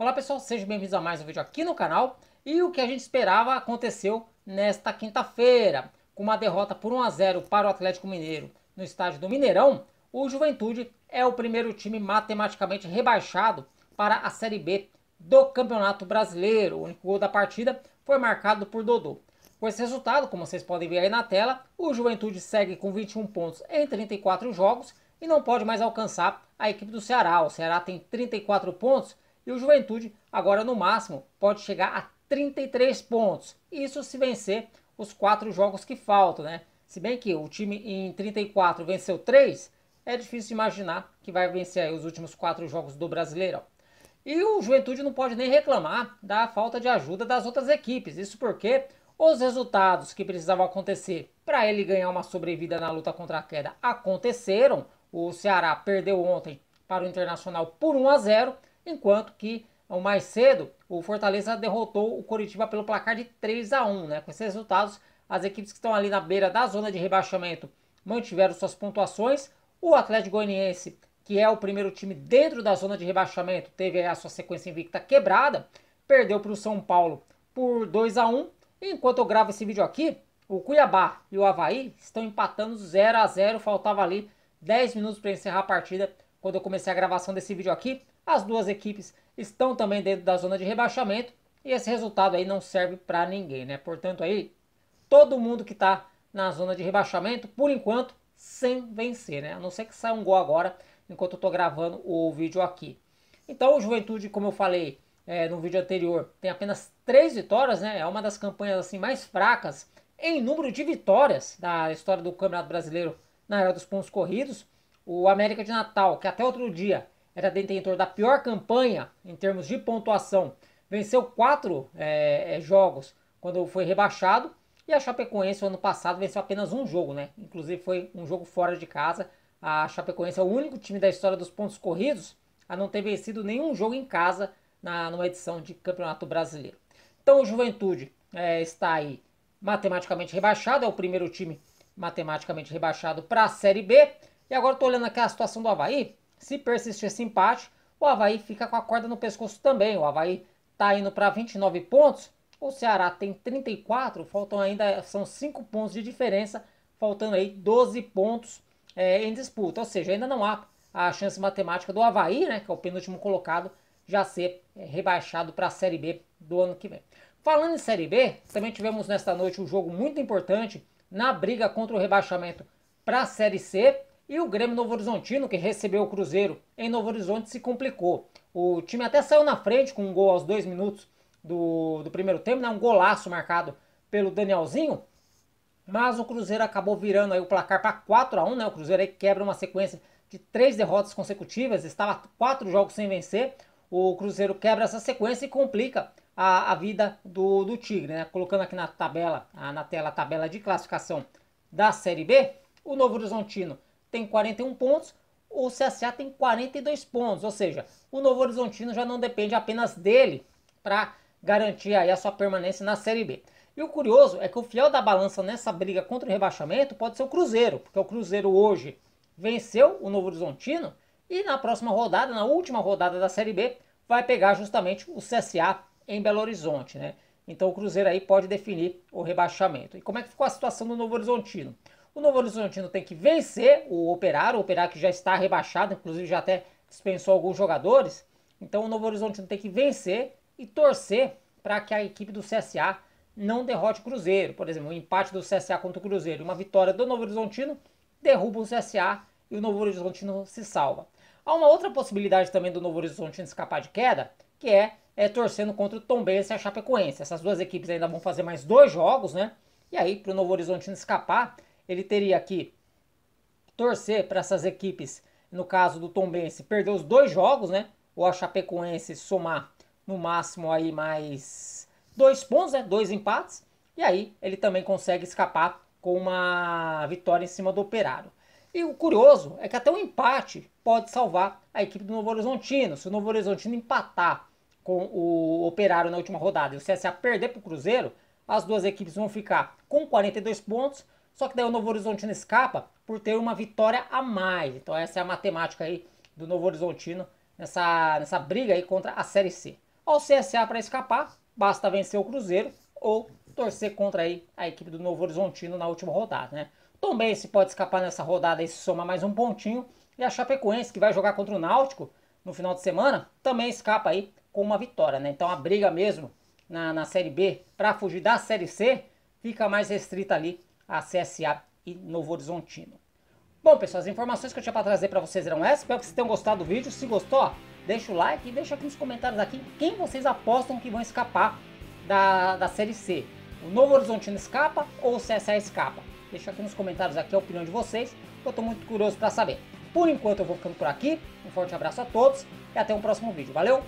Olá pessoal, sejam bem-vindos a mais um vídeo aqui no canal. E o que a gente esperava aconteceu nesta quinta-feira. Com uma derrota por 1 a 0 para o Atlético Mineiro no estádio do Mineirão, o Juventude é o primeiro time matematicamente rebaixado para a Série B do Campeonato Brasileiro. O único gol da partida foi marcado por Dodô. Com esse resultado, como vocês podem ver aí na tela, o Juventude segue com 21 pontos em 34 jogos e não pode mais alcançar a equipe do Ceará. O Ceará tem 34 pontos e o Juventude, agora no máximo, pode chegar a 33 pontos. Isso se vencer os quatro jogos que faltam, né? Se bem que o time em 34 venceu três, é difícil imaginar que vai vencer os últimos quatro jogos do Brasileirão. E o Juventude não pode nem reclamar da falta de ajuda das outras equipes. Isso porque os resultados que precisavam acontecer para ele ganhar uma sobrevida na luta contra a queda aconteceram. O Ceará perdeu ontem para o Internacional por 1 a 0 enquanto que mais cedo o Fortaleza derrotou o Coritiba pelo placar de 3 a 1, né? Com esses resultados, as equipes que estão ali na beira da zona de rebaixamento mantiveram suas pontuações. O Atlético Goianiense, que é o primeiro time dentro da zona de rebaixamento, teve a sua sequência invicta quebrada, perdeu para o São Paulo por 2 a 1. Enquanto eu gravo esse vídeo aqui, o Cuiabá e o Havaí estão empatando 0 a 0, faltava ali 10 minutos para encerrar a partida quando eu comecei a gravação desse vídeo aqui, as duas equipes estão também dentro da zona de rebaixamento e esse resultado aí não serve para ninguém, né? Portanto aí, todo mundo que está na zona de rebaixamento, por enquanto, sem vencer, né? A não ser que saia um gol agora, enquanto eu estou gravando o vídeo aqui. Então o Juventude, como eu falei é, no vídeo anterior, tem apenas três vitórias, né? É uma das campanhas assim mais fracas em número de vitórias da história do Campeonato Brasileiro na era dos pontos corridos o América de Natal, que até outro dia era detentor da pior campanha em termos de pontuação, venceu quatro é, é, jogos quando foi rebaixado. E a Chapecoense, ano passado, venceu apenas um jogo, né? Inclusive foi um jogo fora de casa. A Chapecoense é o único time da história dos pontos corridos a não ter vencido nenhum jogo em casa na, numa edição de Campeonato Brasileiro. Então o Juventude é, está aí matematicamente rebaixado, é o primeiro time matematicamente rebaixado para a Série B. E agora estou olhando aqui a situação do Havaí. Se persistir esse empate, o Havaí fica com a corda no pescoço também. O Havaí está indo para 29 pontos. O Ceará tem 34, faltam ainda, são 5 pontos de diferença, faltando aí 12 pontos é, em disputa. Ou seja, ainda não há a chance matemática do Havaí, né, que é o penúltimo colocado, já ser é, rebaixado para a Série B do ano que vem. Falando em Série B, também tivemos nesta noite um jogo muito importante na briga contra o rebaixamento para a Série C. E o Grêmio Novo Horizontino, que recebeu o Cruzeiro em Novo Horizonte, se complicou. O time até saiu na frente com um gol aos dois minutos do, do primeiro tempo, né? um golaço marcado pelo Danielzinho. Mas o Cruzeiro acabou virando aí o placar para 4 a 1 né? O Cruzeiro aí quebra uma sequência de três derrotas consecutivas, estava quatro jogos sem vencer. O Cruzeiro quebra essa sequência e complica a, a vida do, do Tigre, né? Colocando aqui na tabela, ah, na tela a tabela de classificação da Série B, o Novo Horizontino tem 41 pontos, o CSA tem 42 pontos, ou seja, o Novo Horizontino já não depende apenas dele para garantir aí a sua permanência na Série B. E o curioso é que o fiel da balança nessa briga contra o rebaixamento pode ser o Cruzeiro, porque o Cruzeiro hoje venceu o Novo Horizontino e na próxima rodada, na última rodada da Série B, vai pegar justamente o CSA em Belo Horizonte, né? Então o Cruzeiro aí pode definir o rebaixamento. E como é que ficou a situação do Novo Horizontino? O Novo Horizontino tem que vencer o Operário, o Operário que já está rebaixado, inclusive já até dispensou alguns jogadores. Então o Novo Horizontino tem que vencer e torcer para que a equipe do CSA não derrote o Cruzeiro. Por exemplo, um empate do CSA contra o Cruzeiro e uma vitória do Novo Horizontino derruba o CSA e o Novo Horizontino se salva. Há uma outra possibilidade também do Novo Horizontino escapar de queda, que é, é torcendo contra o Tombense e a Chapecoense. Essas duas equipes ainda vão fazer mais dois jogos, né? E aí, para o Novo Horizontino escapar, ele teria que torcer para essas equipes, no caso do Tombense, perder os dois jogos, né? Ou a Chapecoense somar no máximo aí mais dois pontos, né? Dois empates. E aí ele também consegue escapar com uma vitória em cima do Operário. E o curioso é que até o um empate pode salvar a equipe do Novo Horizontino. Se o Novo Horizontino empatar com o Operário na última rodada e o CSA perder para o Cruzeiro, as duas equipes vão ficar com 42 pontos, só que daí o Novo Horizontino escapa por ter uma vitória a mais. Então essa é a matemática aí do Novo Horizontino nessa, nessa briga aí contra a Série C. Ao CSA para escapar, basta vencer o Cruzeiro ou torcer contra aí a equipe do Novo Horizontino na última rodada, né? Também se pode escapar nessa rodada e somar mais um pontinho. E a Chapecoense, que vai jogar contra o Náutico no final de semana, também escapa aí com uma vitória, né? Então a briga mesmo na, na Série B para fugir da Série C fica mais restrita ali a CSA e Novo Horizontino. Bom, pessoal, as informações que eu tinha para trazer para vocês eram essas. Espero que vocês tenham gostado do vídeo. Se gostou, deixa o like e deixa aqui nos comentários aqui quem vocês apostam que vão escapar da, da Série C. O Novo Horizontino escapa ou o CSA escapa? Deixa aqui nos comentários aqui a opinião de vocês. Eu estou muito curioso para saber. Por enquanto eu vou ficando por aqui. Um forte abraço a todos e até o um próximo vídeo. Valeu!